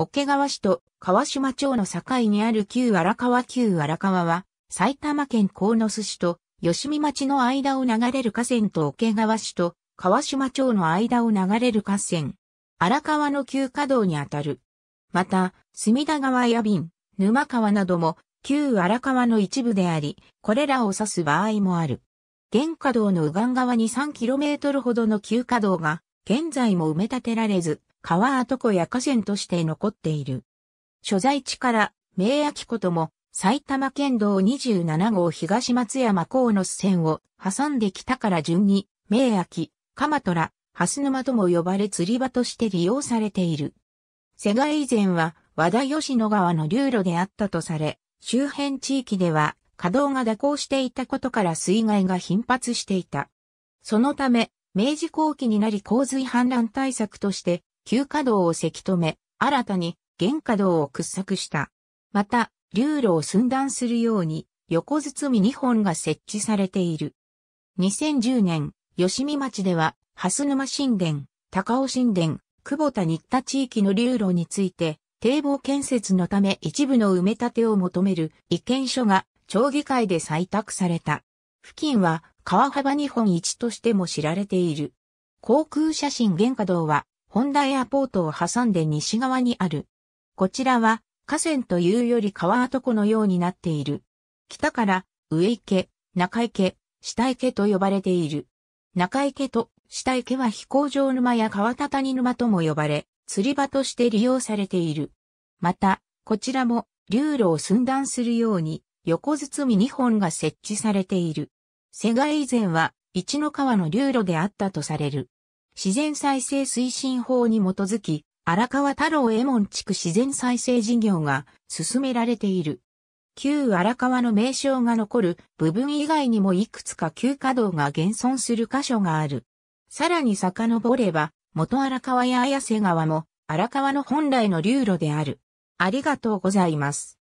桶川市と川島町の境にある旧荒川旧荒川は、埼玉県鴻巣市と吉見町の間を流れる河川と桶川市と川島町の間を流れる河川。荒川の旧河道にあたる。また、隅田川や瓶、沼川なども旧荒川の一部であり、これらを指す場合もある。現河道の右岸側に 3km ほどの旧河道が現在も埋め立てられず、川跡湖や河川として残っている。所在地から、名明ことも、埼玉県道27号東松山鴻巣線を挟んで北から順に、名明、鎌虎、蓮沼とも呼ばれ釣り場として利用されている。世界以前は和田吉野川の流路であったとされ、周辺地域では稼働が蛇行していたことから水害が頻発していた。そのため、明治後期になり洪水氾濫対策として、旧稼働をせき止め、新たに原稼働を掘削した。また、流路を寸断するように、横包み2本が設置されている。2010年、吉見町では、蓮沼神殿、高尾神殿、久保田新田地域の流路について、堤防建設のため一部の埋め立てを求める意見書が町議会で採択された。付近は川幅日本一としても知られている。航空写真原価道は、本田エアポートを挟んで西側にある。こちらは、河川というより川跡湖のようになっている。北から、上池、中池、下池と呼ばれている。中池と下池は飛行場沼や川畳谷沼とも呼ばれ、釣り場として利用されている。また、こちらも流路を寸断するように横包み2本が設置されている。瀬界以前は、一の川の流路であったとされる。自然再生推進法に基づき、荒川太郎右門地区自然再生事業が進められている。旧荒川の名称が残る部分以外にもいくつか旧稼働が現存する箇所がある。さらに遡れば、元荒川や綾瀬川も荒川の本来の流路である。ありがとうございます。